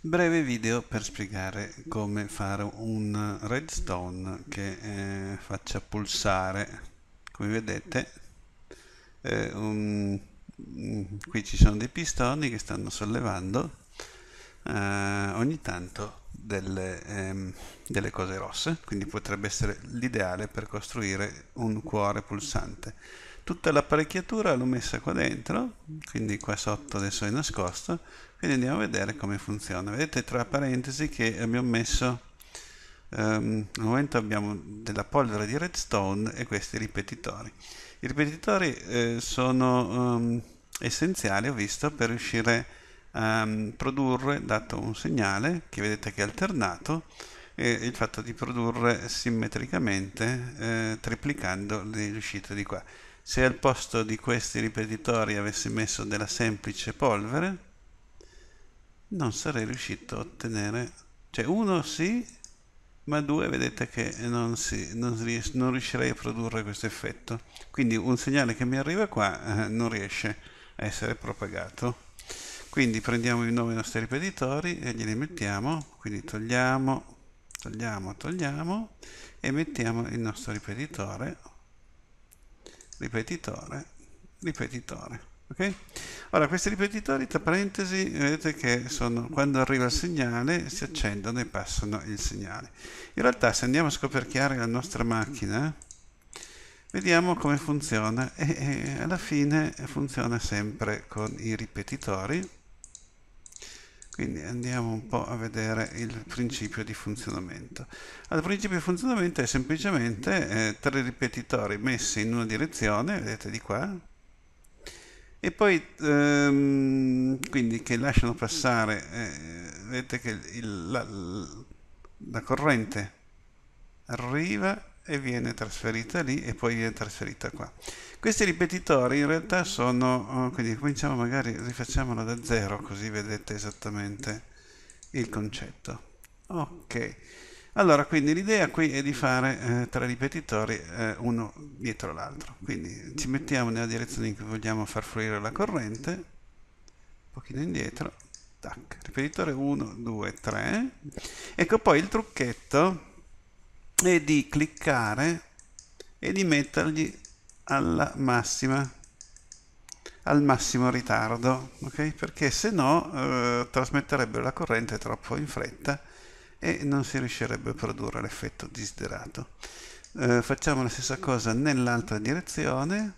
breve video per spiegare come fare un redstone che eh, faccia pulsare come vedete eh, un, mm, qui ci sono dei pistoni che stanno sollevando eh, ogni tanto delle, ehm, delle cose rosse quindi potrebbe essere l'ideale per costruire un cuore pulsante tutta l'apparecchiatura l'ho messa qua dentro quindi qua sotto adesso è nascosto quindi andiamo a vedere come funziona vedete tra parentesi che abbiamo messo um, ehm, al momento abbiamo della polvere di redstone e questi ripetitori i ripetitori eh, sono um, essenziali ho visto per riuscire a um, produrre dato un segnale che vedete che è alternato e il fatto di produrre simmetricamente eh, triplicando le uscite di qua se al posto di questi ripetitori avessi messo della semplice polvere, non sarei riuscito a ottenere... Cioè, uno sì, ma due vedete che non, si, non, ries- non riuscirei a produrre questo effetto. Quindi un segnale che mi arriva qua eh, non riesce a essere propagato. Quindi prendiamo di nuovo i nostri ripetitori e glieli mettiamo, quindi togliamo, togliamo, togliamo e mettiamo il nostro ripetitore ripetitore, ripetitore. Okay? Ora questi ripetitori, tra parentesi, vedete che sono, quando arriva il segnale si accendono e passano il segnale. In realtà se andiamo a scoperchiare la nostra macchina, vediamo come funziona e, e alla fine funziona sempre con i ripetitori quindi andiamo un po' a vedere il principio di funzionamento. Il principio di funzionamento è semplicemente eh, tre ripetitori messi in una direzione, vedete di qua, e poi ehm, quindi che lasciano passare, eh, vedete che il, la, la corrente arriva e viene trasferita lì e poi viene trasferita qua. Questi ripetitori in realtà sono, oh, quindi cominciamo magari, rifacciamolo da zero così vedete esattamente il concetto. Ok, allora quindi l'idea qui è di fare eh, tre ripetitori eh, uno dietro l'altro, quindi ci mettiamo nella direzione in cui vogliamo far fluire la corrente, un pochino indietro, tac, ripetitore 1, 2, 3, ecco poi il trucchetto e di cliccare e di mettergli alla massima al massimo ritardo okay? perché se no eh, trasmetterebbe la corrente troppo in fretta e non si riuscirebbe a produrre l'effetto desiderato eh, facciamo la stessa cosa nell'altra direzione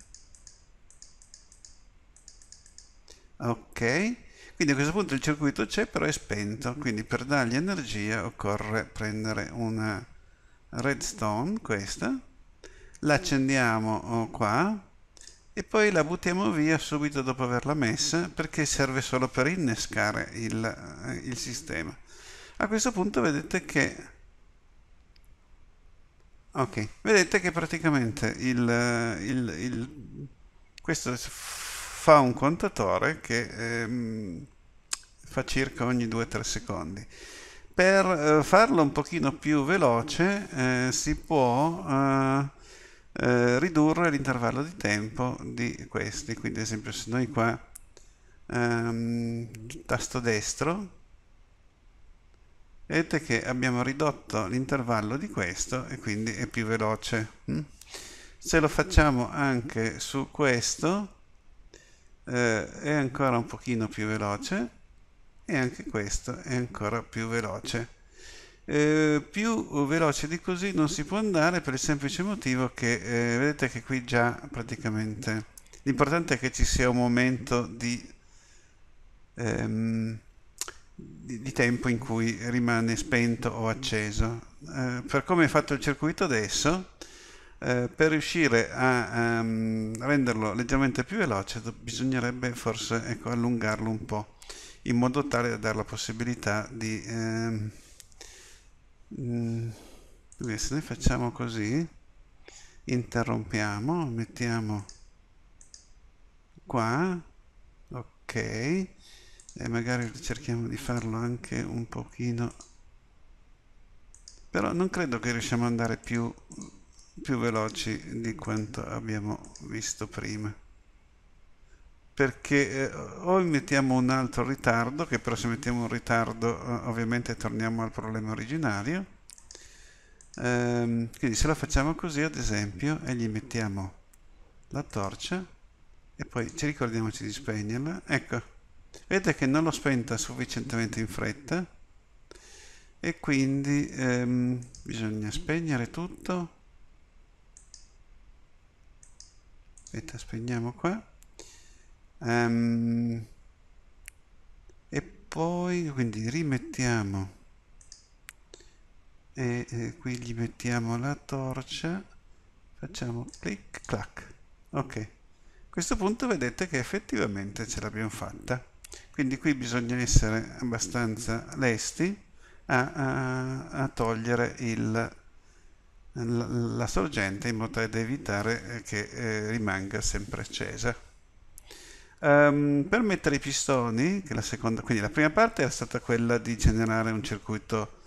ok quindi a questo punto il circuito c'è però è spento quindi per dargli energia occorre prendere una redstone questa l'accendiamo oh, qua e poi la buttiamo via subito dopo averla messa perché serve solo per innescare il, eh, il sistema a questo punto vedete che ok vedete che praticamente il, eh, il, il questo fa un contatore che ehm, fa circa ogni 2-3 secondi per eh, farlo un pochino più veloce eh, si può eh, eh, ridurre l'intervallo di tempo di questi quindi ad esempio se noi qua ehm, tasto destro vedete che abbiamo ridotto l'intervallo di questo e quindi è più veloce mm? se lo facciamo anche su questo eh, è ancora un pochino più veloce e anche questo è ancora più veloce. Eh, più veloce di così non si può andare per il semplice motivo che eh, vedete che qui già praticamente l'importante è che ci sia un momento di, ehm, di, tempo in cui rimane spento o acceso. Eh, per come è fatto il circuito adesso, eh, per riuscire a um, renderlo leggermente più veloce bisognerebbe forse ecco, allungarlo un po' in modo tale da dare la possibilità di ehm, mm, se noi facciamo così interrompiamo mettiamo qua ok e magari cerchiamo di farlo anche un pochino però non credo che riusciamo ad andare più più veloci di quanto abbiamo visto prima perché eh, o mettiamo un altro ritardo, che però se mettiamo un ritardo eh, ovviamente torniamo al problema originario, ehm, quindi se la facciamo così ad esempio e gli mettiamo la torcia e poi ci ricordiamoci di spegnerla, ecco, vedete che non l'ho spenta sufficientemente in fretta e quindi ehm, bisogna spegnere tutto, aspetta spegniamo qua um, e poi quindi rimettiamo e, e qui gli mettiamo la torcia facciamo clic clac ok a questo punto vedete che effettivamente ce l'abbiamo fatta quindi qui bisogna essere abbastanza lesti a, a, a togliere il la sorgente in modo da evitare che eh, rimanga sempre accesa. Um, per mettere i pistoni, la seconda, quindi la prima parte era stata quella di generare un circuito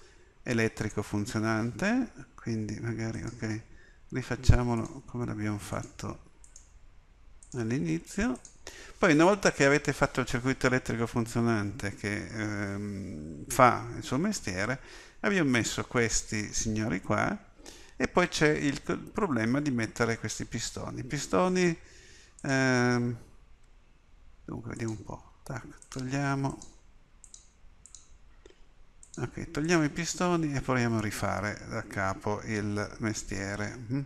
elettrico funzionante, quindi magari ok, rifacciamolo come l'abbiamo fatto all'inizio. Poi una volta che avete fatto il circuito elettrico funzionante che ehm, fa il suo mestiere, abbiamo messo questi signori qua e poi c'è il, problema di mettere questi pistoni. Pistoni ehm, comunque vediamo un po' tac, togliamo ok togliamo i pistoni e proviamo a rifare da capo il mestiere mm.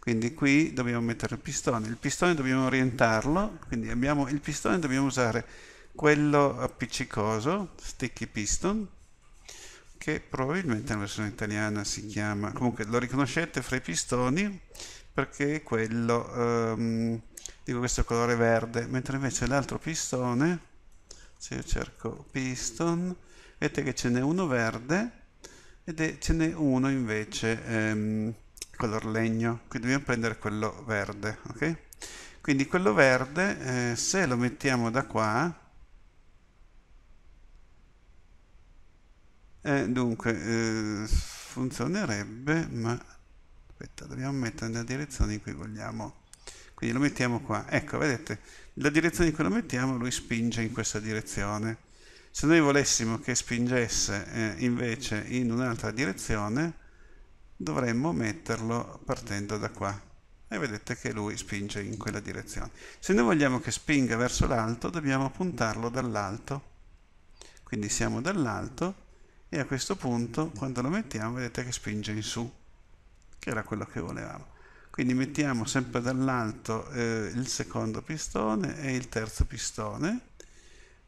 quindi qui dobbiamo mettere il pistone il pistone dobbiamo orientarlo quindi abbiamo il pistone dobbiamo usare quello appiccicoso sticky piston che probabilmente nella versione italiana si chiama comunque lo riconoscete fra i pistoni perché quello ehm, dico questo colore verde mentre invece l'altro pistone se io cerco piston vedete che ce n'è uno verde e ce n'è uno invece ehm, color legno quindi dobbiamo prendere quello verde ok quindi quello verde eh, se lo mettiamo da qua eh, dunque eh, funzionerebbe ma aspetta dobbiamo mettere nella direzione in cui vogliamo quindi lo mettiamo qua ecco vedete la direzione in cui lo mettiamo lui spinge in questa direzione se noi volessimo che spingesse eh, invece in un'altra direzione dovremmo metterlo partendo da qua e vedete che lui spinge in quella direzione se noi vogliamo che spinga verso l'alto dobbiamo puntarlo dall'alto quindi siamo dall'alto e a questo punto quando lo mettiamo vedete che spinge in su che era quello che volevamo. Quindi mettiamo sempre dall'alto eh, il secondo pistone e il terzo pistone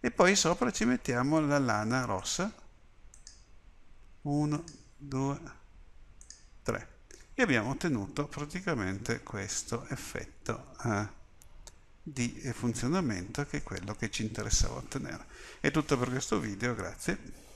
e poi sopra ci mettiamo la lana rossa 1, 2, 3 e abbiamo ottenuto praticamente questo effetto eh, di funzionamento che è quello che ci interessava ottenere. È tutto per questo video, grazie.